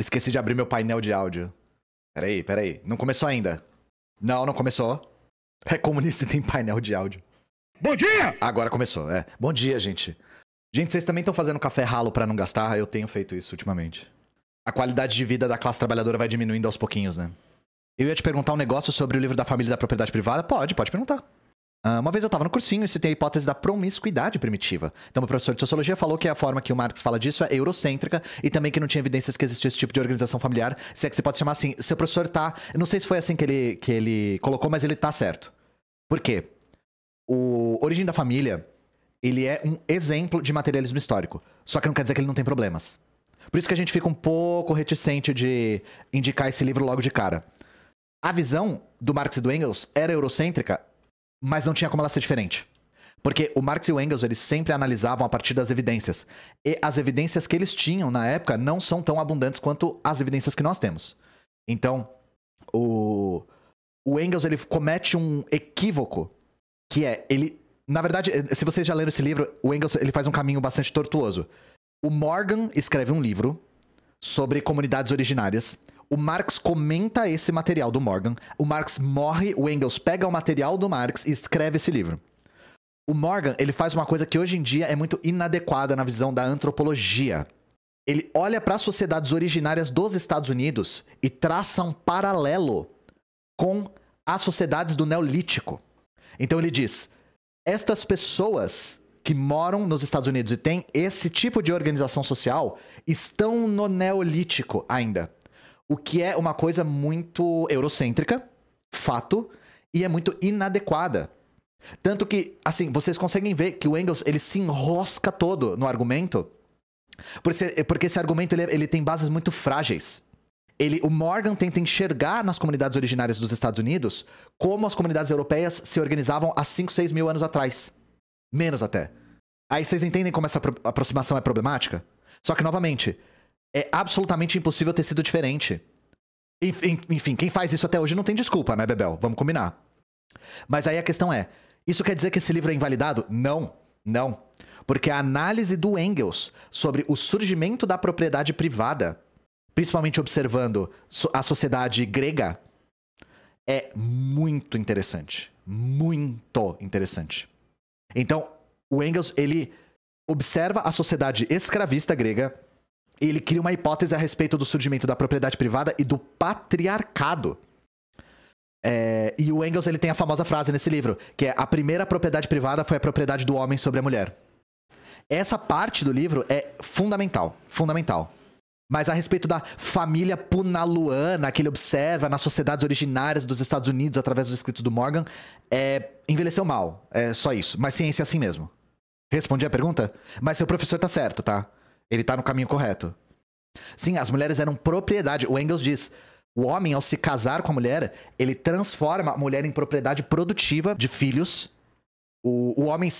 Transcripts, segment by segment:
Esqueci de abrir meu painel de áudio. Peraí, peraí. Não começou ainda. Não, não começou. É comunista e tem painel de áudio. Bom dia! Agora começou, é. Bom dia, gente. Gente, vocês também estão fazendo café ralo para não gastar? Eu tenho feito isso ultimamente. A qualidade de vida da classe trabalhadora vai diminuindo aos pouquinhos, né? Eu ia te perguntar um negócio sobre o livro da família da propriedade privada? Pode, pode perguntar. Ah, uma vez eu estava no cursinho e citei a hipótese da promiscuidade primitiva. Então, o professor de sociologia falou que a forma que o Marx fala disso é eurocêntrica e também que não tinha evidências que existia esse tipo de organização familiar, se é que você pode chamar assim. Seu professor tá. Não sei se foi assim que ele, que ele colocou, mas ele tá certo. Por quê? O Origem da Família, ele é um exemplo de materialismo histórico. Só que não quer dizer que ele não tem problemas. Por isso que a gente fica um pouco reticente de indicar esse livro logo de cara. A visão do Marx e do Engels era eurocêntrica mas não tinha como ela ser diferente. Porque o Marx e o Engels, eles sempre analisavam a partir das evidências. E as evidências que eles tinham na época não são tão abundantes quanto as evidências que nós temos. Então, o, o Engels, ele comete um equívoco, que é, ele... Na verdade, se vocês já leram esse livro, o Engels, ele faz um caminho bastante tortuoso. O Morgan escreve um livro sobre comunidades originárias. O Marx comenta esse material do Morgan. O Marx morre, o Engels pega o material do Marx e escreve esse livro. O Morgan, ele faz uma coisa que hoje em dia é muito inadequada na visão da antropologia. Ele olha para as sociedades originárias dos Estados Unidos e traça um paralelo com as sociedades do Neolítico. Então ele diz: estas pessoas que moram nos Estados Unidos e têm esse tipo de organização social estão no Neolítico ainda. O que é uma coisa muito eurocêntrica, fato, e é muito inadequada. Tanto que, assim, vocês conseguem ver que o Engels ele se enrosca todo no argumento, porque, porque esse argumento ele, é, ele tem bases muito frágeis. Ele, o Morgan tenta enxergar nas comunidades originárias dos Estados Unidos como as comunidades europeias se organizavam há 5, 6 mil anos atrás. Menos até. Aí vocês entendem como essa aproximação é problemática? Só que, novamente, é absolutamente impossível ter sido diferente. Enfim, quem faz isso até hoje não tem desculpa, né, Bebel? Vamos combinar. Mas aí a questão é: isso quer dizer que esse livro é invalidado? Não, não. Porque a análise do Engels sobre o surgimento da propriedade privada, principalmente observando a sociedade grega, é muito interessante. Muito interessante. Então, o Engels, ele observa a sociedade escravista grega, ele cria uma hipótese a respeito do surgimento da propriedade privada e do patriarcado. É, e o Engels ele tem a famosa frase nesse livro, que é a primeira propriedade privada foi a propriedade do homem sobre a mulher. Essa parte do livro é fundamental, fundamental. Mas a respeito da família punaluana que ele observa nas sociedades originárias dos Estados Unidos através dos escritos do Morgan, é, envelheceu mal. É só isso. Mas ciência é assim mesmo. Respondi a pergunta? Mas seu professor tá certo, tá? Ele tá no caminho correto. Sim, as mulheres eram propriedade. O Engels diz: o homem, ao se casar com a mulher, ele transforma a mulher em propriedade produtiva de filhos. O, o homem,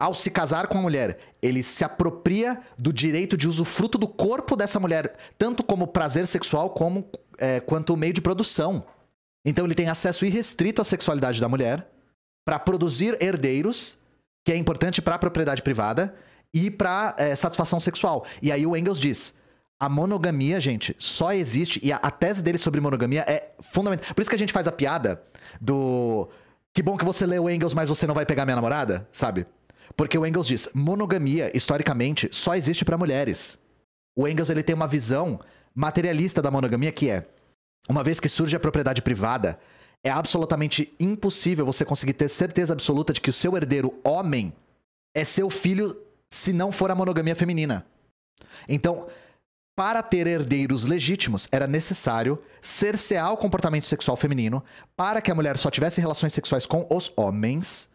ao se casar com a mulher, ele se apropria do direito de usufruto do corpo dessa mulher, tanto como prazer sexual como é, quanto meio de produção. Então ele tem acesso irrestrito à sexualidade da mulher para produzir herdeiros, que é importante para a propriedade privada, e pra é, satisfação sexual. E aí o Engels diz. A monogamia, gente, só existe. E a, a tese dele sobre monogamia é fundamental. Por isso que a gente faz a piada do. Que bom que você leu Engels, mas você não vai pegar minha namorada, sabe? Porque o Engels diz: monogamia, historicamente, só existe para mulheres. O Engels ele tem uma visão materialista da monogamia que é: uma vez que surge a propriedade privada, é absolutamente impossível você conseguir ter certeza absoluta de que o seu herdeiro homem é seu filho se não for a monogamia feminina. Então, para ter herdeiros legítimos, era necessário cercear o comportamento sexual feminino para que a mulher só tivesse relações sexuais com os homens,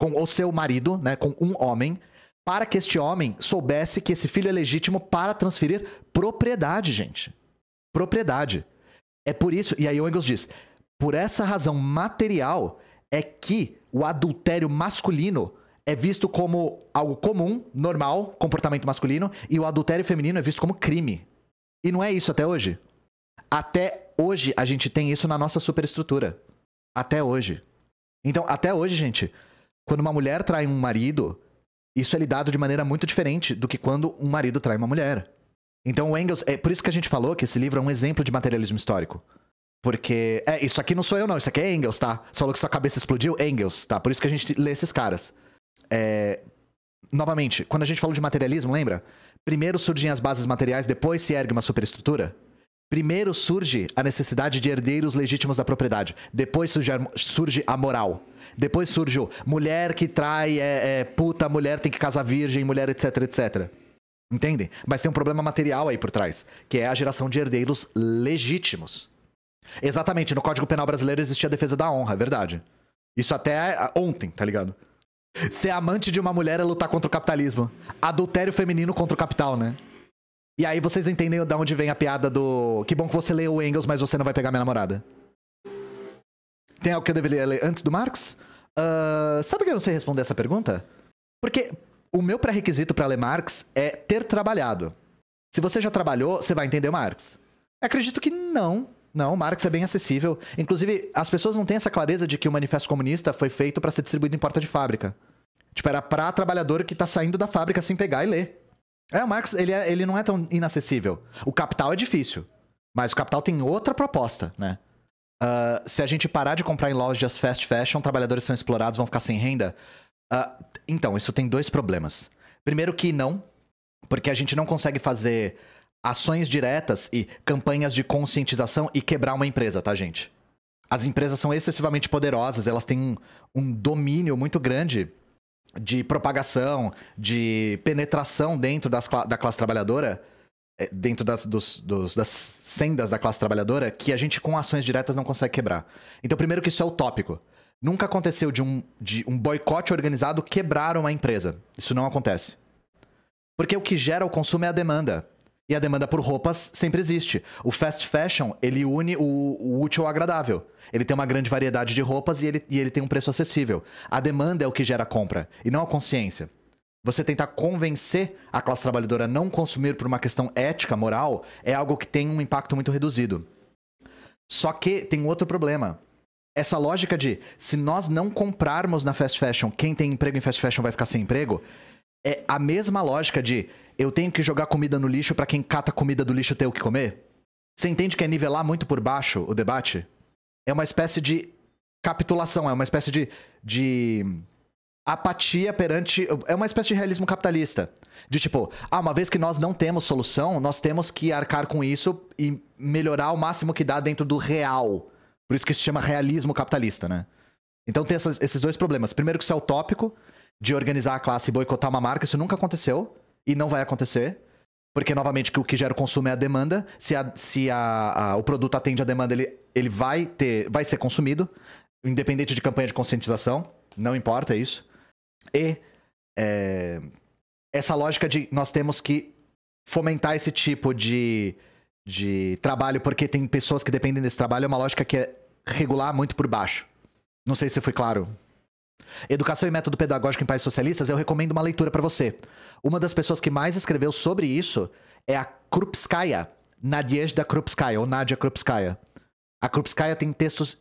com o seu marido, né, com um homem, para que este homem soubesse que esse filho é legítimo para transferir propriedade, gente. Propriedade. É por isso, e aí o Engels diz, por essa razão material é que o adultério masculino é visto como algo comum, normal, comportamento masculino, e o adultério feminino é visto como crime. E não é isso até hoje. Até hoje a gente tem isso na nossa superestrutura. Até hoje. Então, até hoje, gente, quando uma mulher trai um marido, isso é lidado de maneira muito diferente do que quando um marido trai uma mulher. Então, o Engels, é por isso que a gente falou que esse livro é um exemplo de materialismo histórico. Porque. É, isso aqui não sou eu, não. Isso aqui é Engels, tá? Você falou que sua cabeça explodiu? Engels, tá? Por isso que a gente lê esses caras. É, novamente, quando a gente falou de materialismo, lembra? Primeiro surgem as bases materiais, depois se ergue uma superestrutura. Primeiro surge a necessidade de herdeiros legítimos da propriedade. Depois surge a, surge a moral. Depois surge o mulher que trai é, é, puta, mulher tem que casar virgem, mulher etc, etc. Entendem? Mas tem um problema material aí por trás, que é a geração de herdeiros legítimos. Exatamente, no Código Penal Brasileiro existia a defesa da honra, é verdade. Isso até ontem, tá ligado? Ser amante de uma mulher é lutar contra o capitalismo. Adultério feminino contra o capital, né? E aí vocês entendem de onde vem a piada do. Que bom que você leu o Engels, mas você não vai pegar minha namorada. Tem algo que eu deveria ler antes do Marx? Uh, sabe que eu não sei responder essa pergunta? Porque o meu pré-requisito para ler Marx é ter trabalhado. Se você já trabalhou, você vai entender o Marx. Acredito que não. Não, Marx é bem acessível. Inclusive, as pessoas não têm essa clareza de que o Manifesto Comunista foi feito para ser distribuído em porta de fábrica. Tipo, era pra trabalhador que tá saindo da fábrica sem pegar e ler. É, o Marx, ele, é, ele não é tão inacessível. O Capital é difícil, mas o Capital tem outra proposta, né? Uh, se a gente parar de comprar em lojas fast fashion, trabalhadores são explorados, vão ficar sem renda. Uh, então, isso tem dois problemas. Primeiro que não, porque a gente não consegue fazer ações diretas e campanhas de conscientização e quebrar uma empresa, tá, gente? As empresas são excessivamente poderosas, elas têm um, um domínio muito grande de propagação, de penetração dentro das, da classe trabalhadora, eh, dentro das, dos, dos, das sendas da classe trabalhadora, que a gente com ações diretas não consegue quebrar. Então, primeiro que isso é utópico. Nunca aconteceu de um, de um boicote organizado quebrar uma empresa. Isso não acontece. Porque o que gera o consumo é a demanda. E a demanda por roupas sempre existe. O fast fashion, ele une o, o útil ao agradável. Ele tem uma grande variedade de roupas e ele, e ele tem um preço acessível. A demanda é o que gera a compra, e não a consciência. Você tentar convencer a classe trabalhadora a não consumir por uma questão ética, moral, é algo que tem um impacto muito reduzido. Só que tem um outro problema. Essa lógica de se nós não comprarmos na fast fashion, quem tem emprego em fast fashion vai ficar sem emprego, é a mesma lógica de eu tenho que jogar comida no lixo para quem cata comida do lixo ter o que comer? Você entende que é nivelar muito por baixo o debate? É uma espécie de capitulação, é uma espécie de, de apatia perante. É uma espécie de realismo capitalista. De tipo, ah, uma vez que nós não temos solução, nós temos que arcar com isso e melhorar o máximo que dá dentro do real. Por isso que se chama realismo capitalista, né? Então tem essas, esses dois problemas. Primeiro, que isso é utópico, de organizar a classe e boicotar uma marca, isso nunca aconteceu e não vai acontecer. Porque, novamente, o que gera o consumo é a demanda. Se, a, se a, a, o produto atende à demanda, ele, ele vai, ter, vai ser consumido, independente de campanha de conscientização. Não importa isso. E é, essa lógica de nós temos que fomentar esse tipo de, de trabalho, porque tem pessoas que dependem desse trabalho, é uma lógica que é regular muito por baixo. Não sei se foi claro Educação e Método Pedagógico em Países Socialistas, eu recomendo uma leitura para você. Uma das pessoas que mais escreveu sobre isso é a Krupskaya, Nadieja Krupskaya, ou Nadia Krupskaya. A Krupskaya tem textos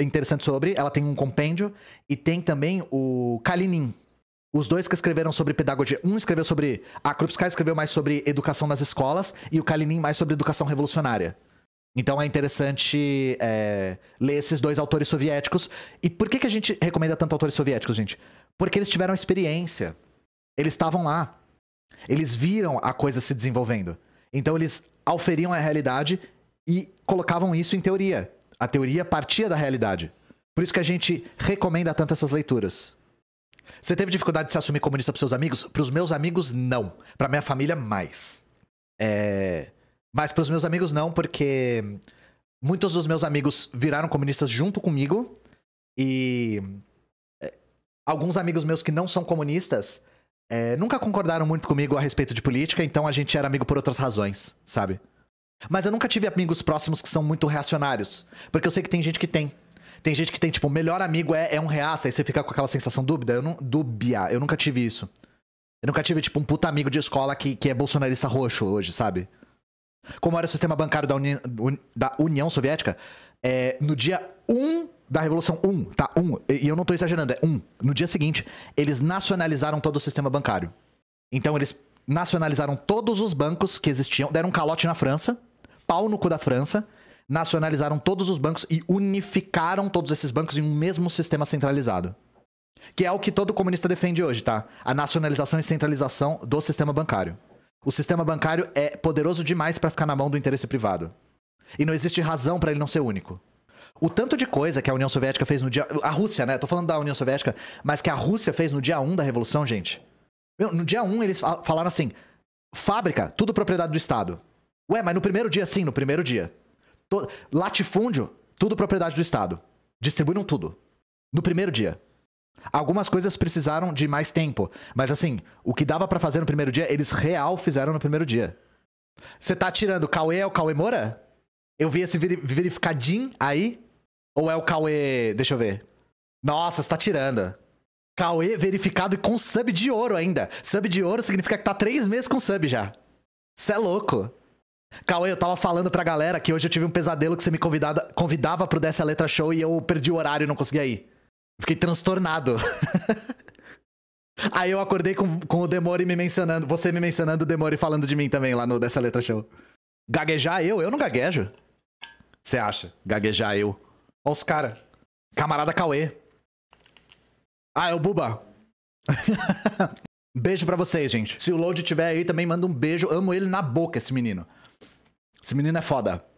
interessantes sobre, ela tem um compêndio, e tem também o Kalinin. Os dois que escreveram sobre pedagogia. Um escreveu sobre. A Krupskaya escreveu mais sobre educação nas escolas, e o Kalinin mais sobre educação revolucionária. Então é interessante é, ler esses dois autores soviéticos. E por que, que a gente recomenda tanto autores soviéticos, gente? Porque eles tiveram experiência. Eles estavam lá. Eles viram a coisa se desenvolvendo. Então eles auferiam a realidade e colocavam isso em teoria. A teoria partia da realidade. Por isso que a gente recomenda tanto essas leituras. Você teve dificuldade de se assumir comunista para seus amigos? Para os meus amigos, não. Para minha família, mais. É... Mas para os meus amigos não, porque muitos dos meus amigos viraram comunistas junto comigo e eh, alguns amigos meus que não são comunistas é, nunca concordaram muito comigo a respeito de política, então a gente era amigo por outras razões, sabe? Mas eu nunca tive amigos próximos que são muito reacionários, porque eu sei que tem gente que tem. Tem gente que tem, tipo, o melhor amigo é, é um reaça, e você fica com aquela sensação dúbida. Eu não, dúbia, eu nunca tive isso. Eu nunca tive, tipo, um puta amigo de escola que, que é bolsonarista roxo hoje, sabe? como era o sistema bancário da, Uni, da União Soviética, é, no dia 1 da Revolução 1, tá? 1, e eu não tô exagerando, é 1. No dia seguinte, eles nacionalizaram todo o sistema bancário. Então, eles nacionalizaram todos os bancos que existiam, deram um calote na França, pau no cu da França, nacionalizaram todos os bancos e unificaram todos esses bancos em um mesmo sistema centralizado. Que é o que todo comunista defende hoje, tá? A nacionalização e centralização do sistema bancário. O sistema bancário é poderoso demais para ficar na mão do interesse privado. E não existe razão para ele não ser único. O tanto de coisa que a União Soviética fez no dia. A Rússia, né? Tô falando da União Soviética, mas que a Rússia fez no dia 1 da Revolução, gente. no dia 1 eles falaram assim: fábrica, tudo propriedade do Estado. Ué, mas no primeiro dia, sim, no primeiro dia. Latifúndio, tudo propriedade do Estado. Distribuíram tudo. No primeiro dia. Algumas coisas precisaram de mais tempo, mas assim, o que dava para fazer no primeiro dia, eles real fizeram no primeiro dia. Você tá tirando Cauê é o Cauê Moura? Eu vi esse verificadinho aí? Ou é o Cauê. Deixa eu ver. Nossa, você tá tirando. Cauê verificado e com sub de ouro ainda. Sub de ouro significa que tá três meses com sub já. Você é louco. Cauê, eu tava falando pra galera que hoje eu tive um pesadelo que você me convidava pro Dessa Letra Show e eu perdi o horário e não conseguia ir. Fiquei transtornado. Aí eu acordei com, com o Demore me mencionando, você me mencionando o Demore falando de mim também lá no Dessa Letra Show. Gaguejar eu? Eu não gaguejo. Você acha? Gaguejar eu. Olha os caras. Camarada Cauê. Ah, é o Buba. beijo para vocês, gente. Se o Load tiver aí também, manda um beijo. Amo ele na boca, esse menino. Esse menino é foda.